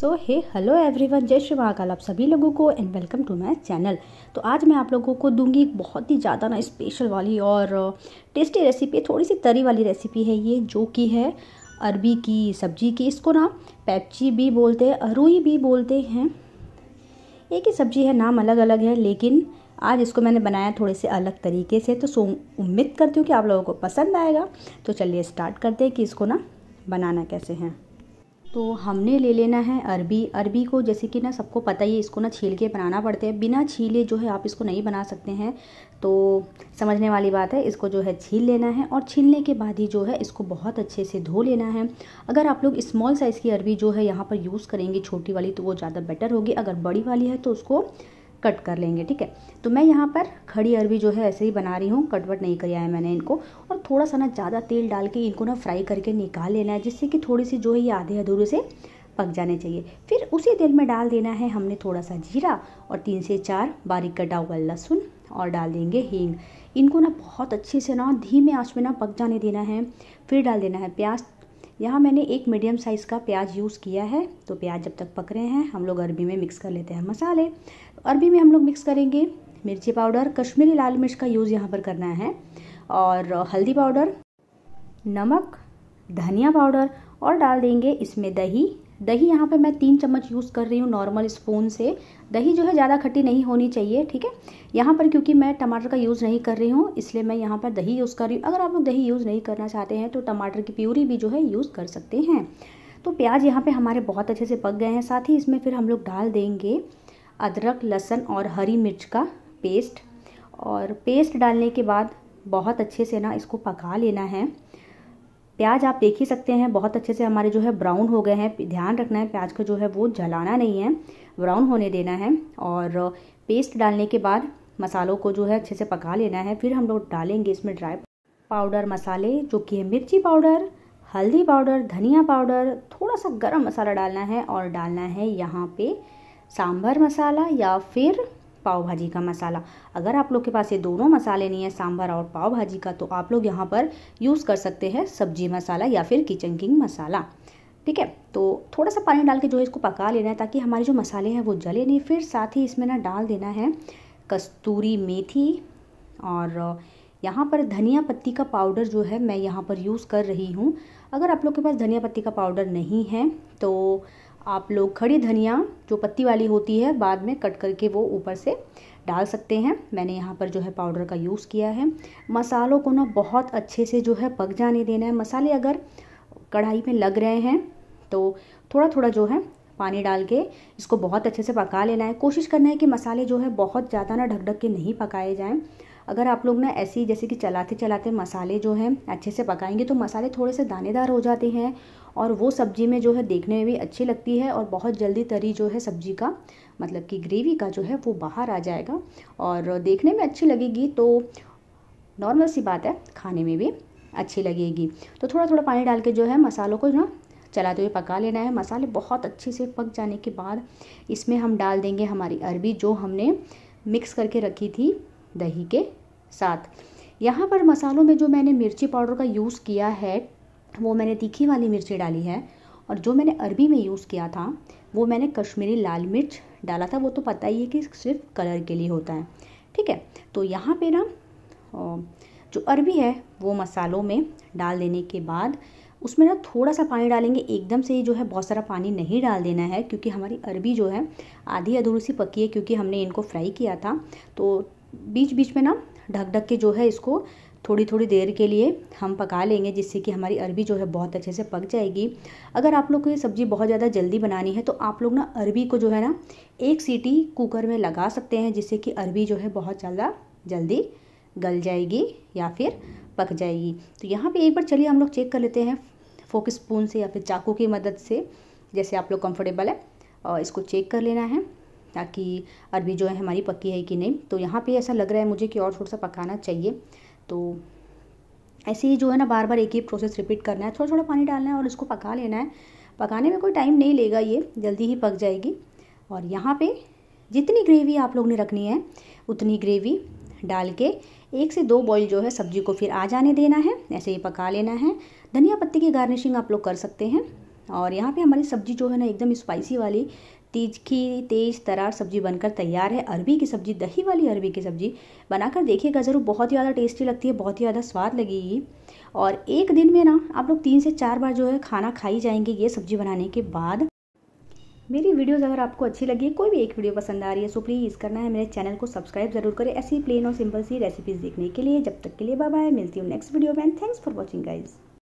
सो हे hello everyone जय श्री महाकाल आप सभी लोगों को and welcome to my channel तो आज मैं आप लोगों को दूंगी एक बहुत ही ज़्यादा ना स्पेशल वाली और टेस्टी रेसिपी थोड़ी सी तरी वाली रेसिपी है ये जो कि है अरबी की सब्जी की इसको ना पैप्ची भी बोलते हैं अरुई भी बोलते हैं एक ही सब्जी है नाम अलग अलग है लेकिन आज इसको मैंने बनाया थोड़े से अलग तरीके से तो सो उम्मीद करती हूँ कि आप लोगों को पसंद आएगा तो चलिए स्टार्ट करते हैं कि इसको ना बनाना कैसे हैं तो हमने ले लेना है अरबी अरबी को जैसे कि ना सबको पता ही है इसको ना छील के बनाना पड़ते हैं बिना छीले जो है आप इसको नहीं बना सकते हैं तो समझने वाली बात है इसको जो है छील लेना है और छीलने के बाद ही जो है इसको बहुत अच्छे से धो लेना है अगर आप लोग स्मॉल साइज़ की अरबी जो है यहाँ पर यूज़ करेंगे छोटी वाली तो वो ज़्यादा बेटर होगी अगर बड़ी वाली है तो उसको कट कर लेंगे ठीक है तो मैं यहाँ पर खड़ी अरवी जो है ऐसे ही बना रही हूँ कटवट नहीं कराया है मैंने इनको और थोड़ा सा ना ज़्यादा तेल डाल के इनको ना फ्राई करके निकाल लेना है जिससे कि थोड़ी सी जो है ये आधे अधूरे से पक जाने चाहिए फिर उसी तेल में डाल देना है हमने थोड़ा सा जीरा और तीन से चार बारीक कटा हुआ लहसुन और डाल देंगे हींग इनको ना बहुत अच्छे से ना धीमे आँच में ना पक जाने देना है फिर डाल देना है प्याज यहाँ मैंने एक मीडियम साइज़ का प्याज यूज़ किया है तो प्याज जब तक पक रहे हैं हम लोग अरबी में मिक्स कर लेते हैं मसाले तो अरबी में हम लोग मिक्स करेंगे मिर्ची पाउडर कश्मीरी लाल मिर्च का यूज़ यहाँ पर करना है और हल्दी पाउडर नमक धनिया पाउडर और डाल देंगे इसमें दही दही यहाँ पे मैं तीन चम्मच यूज़ कर रही हूँ नॉर्मल स्पून से दही जो है ज़्यादा खट्टी नहीं होनी चाहिए ठीक है यहाँ पर क्योंकि मैं टमाटर का यूज़ नहीं कर रही हूँ इसलिए मैं यहाँ पर दही यूज़ कर रही हूँ अगर आप लोग दही यूज़ नहीं करना चाहते हैं तो टमाटर की प्यूरी भी जो है यूज़ कर सकते हैं तो प्याज यहाँ पर हमारे बहुत अच्छे से पक गए हैं साथ ही इसमें फिर हम लोग डाल देंगे अदरक लहसन और हरी मिर्च का पेस्ट और पेस्ट डालने के बाद बहुत अच्छे से ना इसको पका लेना है प्याज आप देख ही सकते हैं बहुत अच्छे से हमारे जो है ब्राउन हो गए हैं ध्यान रखना है प्याज को जो है वो जलाना नहीं है ब्राउन होने देना है और पेस्ट डालने के बाद मसालों को जो है अच्छे से पका लेना है फिर हम लोग डालेंगे इसमें ड्राई पाउडर मसाले जो कि है मिर्ची पाउडर हल्दी पाउडर धनिया पाउडर थोड़ा सा गर्म मसाला डालना है और डालना है यहाँ पे सांभर मसाला या फिर पाव भाजी का मसाला अगर आप लोग के पास ये दोनों मसाले नहीं है सांभर और पाव भाजी का तो आप लोग यहाँ पर यूज़ कर सकते हैं सब्जी मसाला या फिर किचन किंग मसाला ठीक है तो थोड़ा सा पानी डाल के जो है इसको पका लेना है ताकि हमारे जो मसाले हैं वो जले नहीं फिर साथ ही इसमें ना डाल देना है कस्तूरी मेथी और यहाँ पर धनिया पत्ती का पाउडर जो है मैं यहाँ पर यूज़ कर रही हूँ अगर आप लोग के पास धनिया पत्ती का पाउडर नहीं है तो आप लोग खड़ी धनिया जो पत्ती वाली होती है बाद में कट करके वो ऊपर से डाल सकते हैं मैंने यहाँ पर जो है पाउडर का यूज़ किया है मसालों को ना बहुत अच्छे से जो है पक जाने देना है मसाले अगर कढ़ाई में लग रहे हैं तो थोड़ा थोड़ा जो है पानी डाल के इसको बहुत अच्छे से पका लेना है कोशिश करना है कि मसाले जो है बहुत ज़्यादा ना ढक ढक के नहीं पकाए जाएँ अगर आप लोग ना ऐसे ही जैसे कि चलाते चलाते मसाले जो हैं अच्छे से पकाएंगे तो मसाले थोड़े से दानेदार हो जाते हैं और वो सब्ज़ी में जो है देखने में भी अच्छी लगती है और बहुत जल्दी तरी जो है सब्ज़ी का मतलब कि ग्रेवी का जो है वो बाहर आ जाएगा और देखने में अच्छी लगेगी तो नॉर्मल सी बात है खाने में भी अच्छी लगेगी तो थोड़ा थोड़ा पानी डाल के जो है मसालों को ना चलाते हुए पका लेना है मसाले बहुत अच्छे से पक जाने के बाद इसमें हम डाल देंगे हमारी अरबी जो हमने मिक्स करके रखी थी दही के साथ यहाँ पर मसालों में जो मैंने मिर्ची पाउडर का यूज़ किया है वो मैंने तीखी वाली मिर्ची डाली है और जो मैंने अरबी में यूज़ किया था वो मैंने कश्मीरी लाल मिर्च डाला था वो तो पता ही है कि सिर्फ कलर के लिए होता है ठीक है तो यहाँ पे ना जो अरबी है वो मसालों में डाल देने के बाद उसमें ना थोड़ा सा पानी डालेंगे एकदम से ही जो है बहुत सारा पानी नहीं डाल देना है क्योंकि हमारी अरबी जो है आधी अधूरी सी पकी है क्योंकि हमने इनको फ्राई किया था तो बीच बीच में ना ढक ढक के जो है इसको थोड़ी थोड़ी देर के लिए हम पका लेंगे जिससे कि हमारी अरबी जो है बहुत अच्छे से पक जाएगी अगर आप लोग को ये सब्ज़ी बहुत ज़्यादा जल्दी बनानी है तो आप लोग ना अरबी को जो है ना एक सीटी कुकर में लगा सकते हैं जिससे कि अरबी जो है बहुत ज़्यादा जल्दी गल जाएगी या फिर पक जाएगी तो यहाँ पर एक बार चलिए हम लोग चेक कर लेते हैं फोक स्पून से या फिर चाकू की मदद से जैसे आप लोग कम्फर्टेबल है और इसको चेक कर लेना है ताकि अरबी जो है हमारी पक्की है कि नहीं तो यहाँ पे ऐसा लग रहा है मुझे कि और थोड़ा सा पकाना चाहिए तो ऐसे ही जो है ना बार बार एक ही प्रोसेस रिपीट करना है थोड़ा थोड़ा पानी डालना है और इसको पका लेना है पकाने में कोई टाइम नहीं लेगा ये जल्दी ही पक जाएगी और यहाँ पर जितनी ग्रेवी आप लोग ने रखनी है उतनी ग्रेवी डाल के एक से दो बॉईल जो है सब्जी को फिर आ जाने देना है ऐसे ही पका लेना है धनिया पत्ती की गार्निशिंग आप लोग कर सकते हैं और यहाँ पे हमारी सब्जी जो है ना एकदम स्पाइसी वाली तीखी तेज तरार सब्जी बनकर तैयार है अरबी की सब्जी दही वाली अरबी की सब्जी बनाकर देखिएगा ज़रूर बहुत ही ज़्यादा टेस्टी लगती है बहुत ही ज़्यादा स्वाद लगेगी और एक दिन में ना आप लोग तीन से चार बार जो है खाना खाई जाएंगे ये सब्जी बनाने के बाद मेरी वीडियोज़ अगर आपको अच्छी लगी है कोई भी एक वीडियो पसंद आ रही है सो तो प्लीज़ करना है मेरे चैनल को सब्सक्राइब जरूर करें ऐसी प्लेन और सिंपल सी रेसिपीज़ देखने के लिए जब तक के लिए बाय बाय मिलती हूँ नेक्स्ट वीडियो में थैंक्स फॉर वॉचिंग गाइज़